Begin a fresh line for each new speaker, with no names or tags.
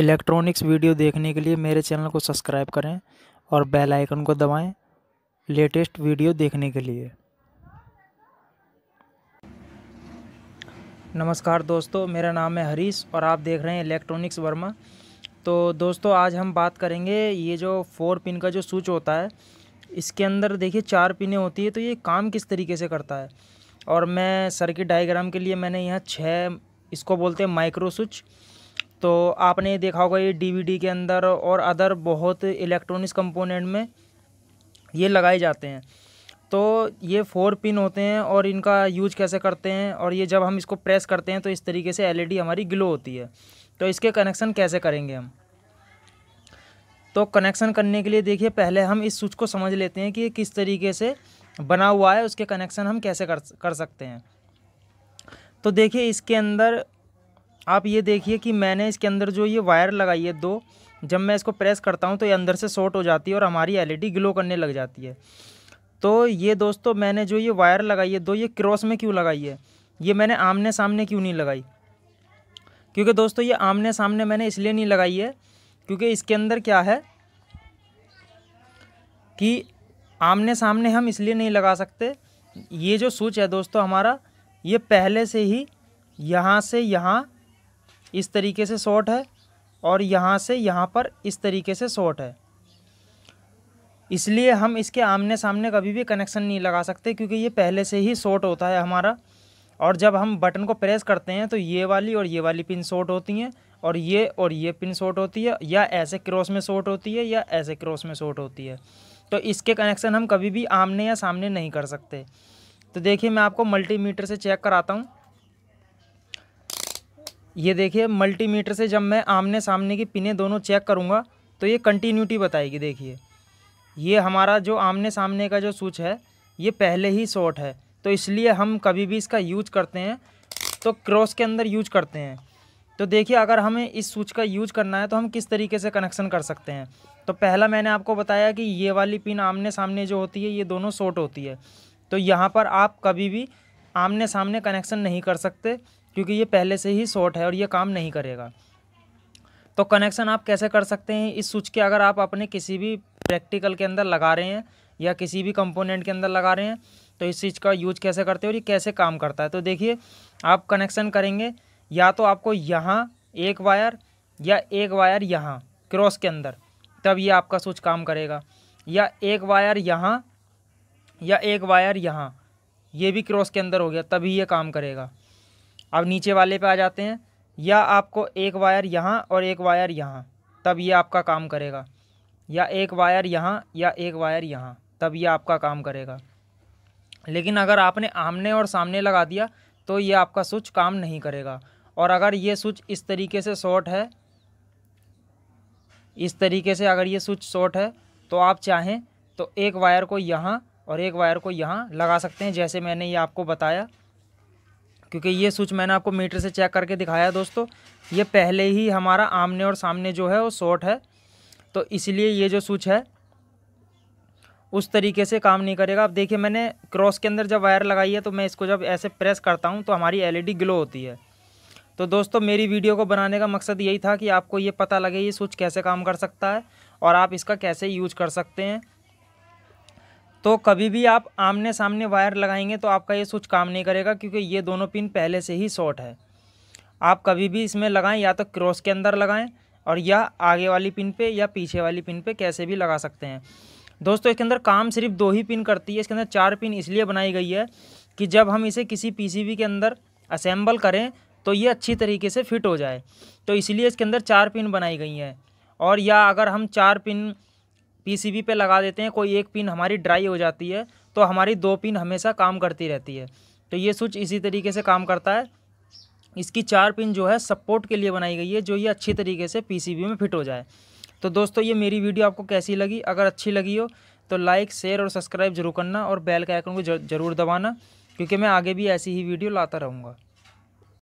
electronics video देखने के लिए मेरे चैनल को सब्सक्राइब करें और बेल आइकन को दबाएं लेटेस्ट वीडियो देखने के लिए नमस्कार दोस्तों मेरा नाम है हरीश और आप देख रहे हैं इलेक्ट्रॉनिक्स वर्मा तो दोस्तों आज हम बात करेंगे ये जो फोर पिन का जो स्विच होता है इसके अंदर देखिए चार पिनें होती है तो ये काम किस तरीके से करता है और मैं सर्किट डायग्राम के लिए मैंने यहाँ छः इसको बोलते हैं माइक्रो स्विच तो आपने देखा होगा ये डीवीडी के अंदर और अदर बहुत इलेक्ट्रॉनिक्स कंपोनेंट में ये लगाए जाते हैं तो ये फोर पिन होते हैं और इनका यूज कैसे करते हैं और ये जब हम इसको प्रेस करते हैं तो इस तरीके से एलईडी e हमारी ग्लो होती है तो इसके कनेक्शन कैसे करेंगे हम तो कनेक्शन करने के लिए देखिए पहले हम इस स्विच को समझ लेते हैं कि किस तरीके से बना हुआ है उसके कनेक्शन हम कैसे कर कर सकते हैं तो देखिए इसके अंदर आप ये देखिए कि मैंने इसके अंदर जो ये वायर लगाई है दो जब मैं इसको प्रेस करता हूँ तो ये अंदर से शॉर्ट हो जाती है और हमारी एलईडी ग्लो करने लग जाती है तो ये दोस्तों मैंने जो ये वायर लगाई है दो ये क्रॉस में क्यों लगाई है ये मैंने आमने सामने क्यों नहीं लगाई क्योंकि दोस्तों ये आमने सामने मैंने इसलिए नहीं लगाई है क्योंकि इसके अंदर क्या है कि आमने सामने हम इसलिए नहीं लगा सकते ये जो स्विच है दोस्तों हमारा ये पहले से ही यहाँ से यहाँ इस तरीके से शॉर्ट है और यहाँ से यहाँ पर इस तरीके से शॉर्ट है इसलिए हम इसके आमने सामने कभी भी कनेक्शन नहीं लगा सकते क्योंकि ये पहले से ही शॉर्ट होता है हमारा और जब हम बटन को प्रेस करते हैं तो ये वाली और ये वाली पिन शॉर्ट होती हैं और ये और ये पिन शॉर्ट होती है या ऐसे क्रॉस में शॉर्ट होती है या ऐसे क्रॉस में शॉर्ट होती है तो इसके कनेक्शन हम कभी भी आमने या सामने नहीं कर सकते तो देखिए मैं आपको मल्टीमीटर से चेक कराता हूँ ये देखिए मल्टीमीटर से जब मैं आमने सामने की पिने दोनों चेक करूँगा तो ये कंटिन्यूटी बताएगी देखिए ये हमारा जो आमने सामने का जो स्विच है ये पहले ही शॉर्ट है तो इसलिए हम कभी भी इसका यूज करते हैं तो क्रॉस के अंदर यूज करते हैं तो देखिए अगर हमें इस स्विच का यूज करना है तो हम किस तरीके से कनेक्शन कर सकते हैं तो पहला मैंने आपको बताया कि ये वाली पिन आमने सामने जो होती है ये दोनों शॉर्ट होती है तो यहाँ पर आप कभी भी आमने सामने कनेक्शन नहीं कर सकते क्योंकि ये पहले से ही शॉर्ट है और ये काम नहीं करेगा तो कनेक्शन आप कैसे कर सकते हैं इस स्विच के अगर आप अपने किसी भी प्रैक्टिकल के अंदर लगा रहे हैं या किसी भी कंपोनेंट के अंदर लगा रहे हैं तो इस चीज़ का यूज कैसे करते हो और ये कैसे काम करता है तो देखिए आप कनेक्शन करेंगे या तो आपको यहाँ एक वायर या एक वायर यहाँ क्रॉस के अंदर तब ये आपका स्विच काम करेगा या एक वायर यहाँ या एक वायर यहाँ ये भी क्रॉस के अंदर हो गया तभी ये काम करेगा अब नीचे वाले पे आ जाते हैं या आपको एक वायर यहाँ और एक वायर यहाँ तब ये आपका काम करेगा या एक वायर यहाँ या एक वायर यहाँ तब ये आपका काम करेगा लेकिन अगर आपने आमने और सामने लगा दिया तो ये आपका स्विच काम नहीं करेगा और अगर ये स्विच इस तरीके से शॉर्ट है इस तरीके से अगर ये स्विच शॉर्ट है तो आप चाहें तो एक वायर को यहाँ और एक वायर को यहाँ लगा सकते हैं जैसे मैंने ये आपको बताया क्योंकि ये स्विच मैंने आपको मीटर से चेक करके दिखाया दोस्तों ये पहले ही हमारा आमने और सामने जो है वो शॉर्ट है तो इसलिए ये जो स्विच है उस तरीके से काम नहीं करेगा अब देखिए मैंने क्रॉस के अंदर जब वायर लगाई है तो मैं इसको जब ऐसे प्रेस करता हूँ तो हमारी एलईडी ग्लो होती है तो दोस्तों मेरी वीडियो को बनाने का मकसद यही था कि आपको ये पता लगे ये स्विच कैसे काम कर सकता है और आप इसका कैसे यूज कर सकते हैं तो कभी भी आप आमने सामने वायर लगाएंगे तो आपका ये स्विच काम नहीं करेगा क्योंकि ये दोनों पिन पहले से ही शॉर्ट है आप कभी भी इसमें लगाएं या तो क्रॉस के अंदर लगाएं और या आगे वाली पिन पे या पीछे वाली पिन पे कैसे भी लगा सकते हैं दोस्तों इसके अंदर काम सिर्फ दो ही पिन करती है इसके अंदर चार पिन इसलिए बनाई गई है कि जब हम इसे किसी पी के अंदर असेंबल करें तो ये अच्छी तरीके से फिट हो जाए तो इसलिए इसके अंदर चार पिन बनाई गई हैं और या अगर हम चार पिन पीसीबी पे लगा देते हैं कोई एक पिन हमारी ड्राई हो जाती है तो हमारी दो पिन हमेशा काम करती रहती है तो ये स्विच इसी तरीके से काम करता है इसकी चार पिन जो है सपोर्ट के लिए बनाई गई है जो ये अच्छी तरीके से पीसीबी में फिट हो जाए तो दोस्तों ये मेरी वीडियो आपको कैसी लगी अगर अच्छी लगी हो तो लाइक शेयर और सब्सक्राइब जरूर करना और बेल के आइकन को जरूर दबाना क्योंकि मैं आगे भी ऐसी ही वीडियो लाता रहूँगा